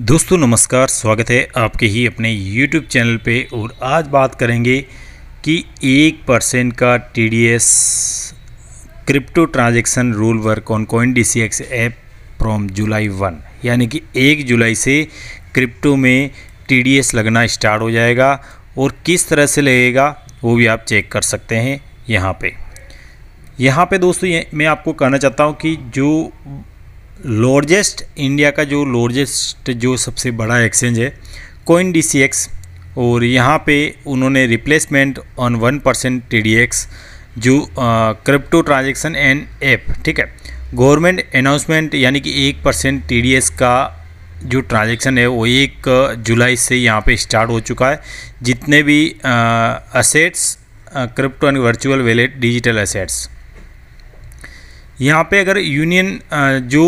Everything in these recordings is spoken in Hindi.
दोस्तों नमस्कार स्वागत है आपके ही अपने YouTube चैनल पे और आज बात करेंगे कि एक परसेंट का T D S crypto transaction rule work on coin D C X app from July one यानी कि एक जुलाई से क्रिप्टो में टी डी एस लगना स्टार्ट हो जाएगा और किस तरह से लगेगा वो भी आप चेक कर सकते हैं यहाँ पे यहाँ पे दोस्तों ये मैं आपको कहना चाहता हूँ कि जो लॉर्जेस्ट इंडिया का जो लॉर्जेस्ट जो सबसे बड़ा एक्सचेंज है कोइन डी सी एक्स और यहाँ पे उन्होंने replacement on one percent T D X जो क्रिप्टो ट्रांजेक्शन एंड ऐप ठीक है गवर्नमेंट अनाउंसमेंट यानी कि एक परसेंट टी डी का जो ट्रांजेक्शन है वो एक जुलाई से यहाँ पे स्टार्ट हो चुका है जितने भी assets crypto and virtual wallet digital assets यहाँ पे अगर यूनियन जो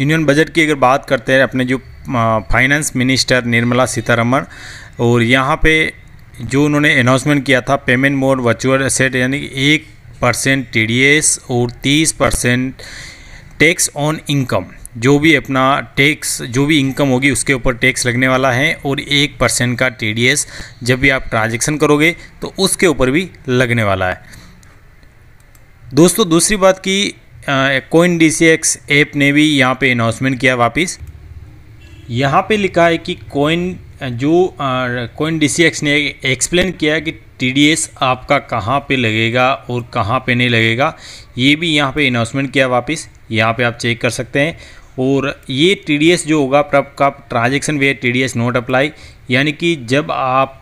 यूनियन बजट की अगर बात करते हैं अपने जो फाइनेंस मिनिस्टर निर्मला सीतारमण और यहाँ पे जो उन्होंने अनाउंसमेंट किया था पेमेंट मोड वर्चुअल एसेट यानी एक परसेंट टी और तीस परसेंट टैक्स ऑन इनकम जो भी अपना टैक्स जो भी इनकम होगी उसके ऊपर टैक्स लगने वाला है और एक परसेंट का टी जब भी आप ट्रांजेक्शन करोगे तो उसके ऊपर भी लगने वाला है दोस्तों दूसरी बात की coin D C X app ने भी यहाँ पे अनाउंसमेंट किया वापस यहाँ पे लिखा है कि कोइन जो कोइन डी सी एक्स ने एक्सप्लेन किया कि टी डी एस आपका कहाँ पे लगेगा और कहाँ पे नहीं लगेगा ये भी यहाँ पे अनाउंसमेंट किया वापस यहाँ पे आप चेक कर सकते हैं और ये टी डी एस जो होगा का ट्रांजेक्शन वे T D S not apply यानी कि जब आप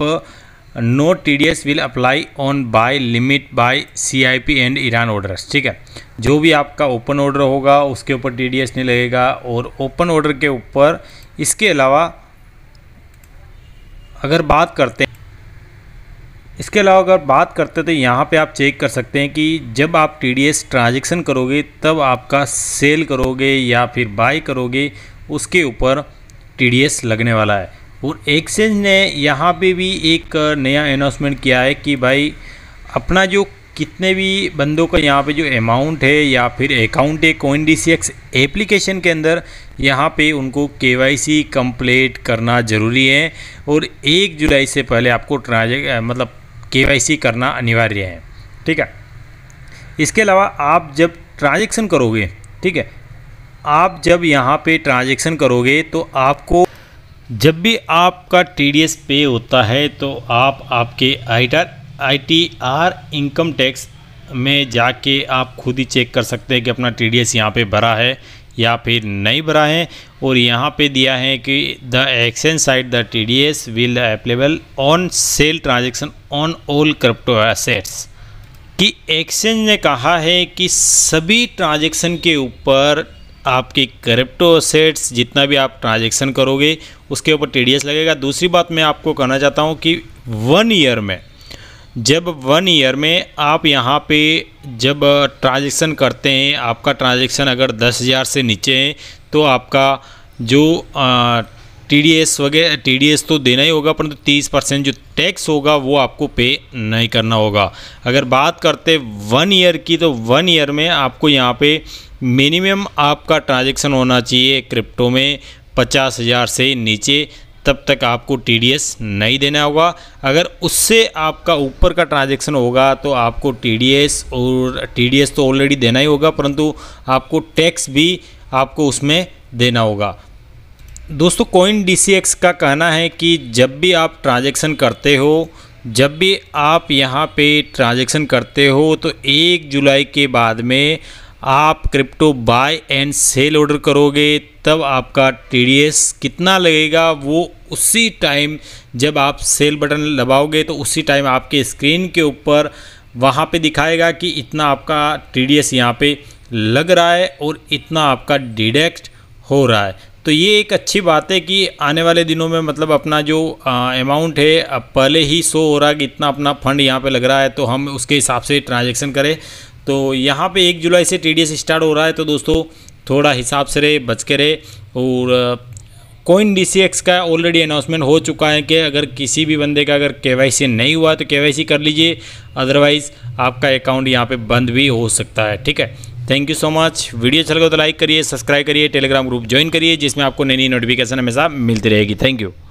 no T D S will apply on buy limit buy C I P and ईरान ऑर्डर्स ठीक है जो भी आपका ओपन ऑर्डर होगा उसके ऊपर टी डी एस नहीं लगेगा और ओपन ऑर्डर के ऊपर इसके अलावा अगर बात करते इसके अलावा अगर बात करते तो यहाँ पे आप चेक कर सकते हैं कि जब आप टी डी एस ट्रांजेक्शन करोगे तब आपका सेल करोगे या फिर बाई करोगे उसके ऊपर टी डी एस लगने वाला है और एक्सचेंज ने यहाँ पे भी एक नया अनाउंसमेंट किया है कि भाई अपना जो कितने भी बंदों का यहाँ पे जो अमाउंट है या फिर अकाउंट है coin D C X application के अंदर यहाँ पे उनको के वाई सी कम्प्लीट करना ज़रूरी है और एक जुलाई से पहले आपको ट्रांजे मतलब के वाई सी करना अनिवार्य है ठीक है इसके अलावा आप जब ट्रांजेक्शन करोगे ठीक है आप जब यहाँ पे ट्रांजेक्शन करोगे तो आपको जब भी आपका टी पे होता है तो आप आपके आईटीआर इनकम टैक्स में जाके आप खुद ही चेक कर सकते हैं कि अपना टी एस यहाँ पर भरा है या फिर नहीं भरा है और यहाँ पे दिया है कि the exchange site the T D S will applicable on sell transaction on all crypto assets कि एक्सचेंज ने कहा है कि सभी ट्रांजेक्शन के ऊपर आपकी क्रिप्टो सेट्स जितना भी आप ट्रांजेक्शन करोगे उसके ऊपर टी लगेगा दूसरी बात मैं आपको कहना चाहता हूँ कि वन ईयर में जब वन ईयर में आप यहाँ पे जब ट्रांजेक्शन करते हैं आपका ट्रांजेक्शन अगर दस हज़ार से नीचे है तो आपका जो टीडीएस वगैरह टीडीएस तो देना ही होगा परंतु तीस परसेंट जो टैक्स होगा वो आपको पे नहीं करना होगा अगर बात करते वन ईयर की तो वन ईयर में आपको यहाँ पे मिनिमम आपका ट्रांजैक्शन होना चाहिए क्रिप्टो में पचास हज़ार से नीचे तब तक आपको टीडीएस नहीं देना होगा अगर उससे आपका ऊपर का ट्रांजेक्शन होगा तो आपको टी और टी तो ऑलरेडी देना ही होगा परंतु आपको टैक्स भी आपको उसमें देना होगा दोस्तों कोइन डी का कहना है कि जब भी आप ट्रांजेक्शन करते हो जब भी आप यहाँ पे ट्रांजेक्शन करते हो तो एक जुलाई के बाद में आप crypto buy and sell order करोगे तब आपका टी कितना लगेगा वो उसी टाइम जब आप सेल बटन दबाओगे तो उसी टाइम आपके स्क्रीन के ऊपर वहाँ पे दिखाएगा कि इतना आपका टीडीएस यहाँ पे लग रहा है और इतना आपका डिडेक्ट हो रहा है तो ये एक अच्छी बात है कि आने वाले दिनों में मतलब अपना जो अमाउंट है अब पहले ही शो हो रहा है कि इतना अपना फंड यहाँ पे लग रहा है तो हम उसके हिसाब से ट्रांजेक्शन करें तो यहाँ पे एक जुलाई से टी स्टार्ट हो रहा है तो दोस्तों थोड़ा हिसाब से रहे बच के रहे और कोइन डी का ऑलरेडी अनाउंसमेंट हो चुका है कि अगर किसी भी बंदे का अगर के नहीं हुआ तो के कर लीजिए अदरवाइज़ आपका अकाउंट यहाँ पर बंद भी हो सकता है ठीक है thank you so much video अच्छा लगे तो लाइक करिए सब्सक्राइब करिए टेलीग्राम ग्रुप ज्वाइन करिए जिसमें आपको नई नई नोटिफिकेशन हमेशा मिलती रहेगी थैंक यू